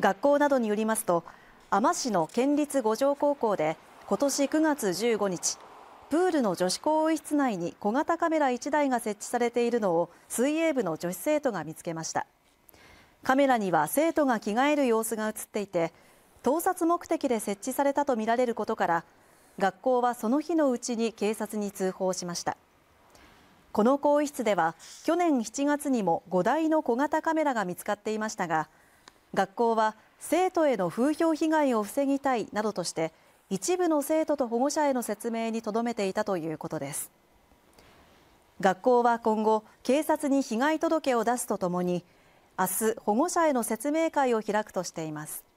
学校などによりますと海士市の県立五条高校で今年9月15日プールの女子更衣室内に小型カメラ1台が設置されているのを水泳部の女子生徒が見つけましたカメラには生徒が着替える様子が映っていて盗撮目的で設置されたとみられることから学校はその日のうちに警察に通報しましたこの更衣室では去年7月にも5台の小型カメラが見つかっていましたが学校は生徒への風評被害を防ぎたいなどとして一部の生徒と保護者への説明にとどめていたということです学校は今後警察に被害届を出すとともに明日保護者への説明会を開くとしています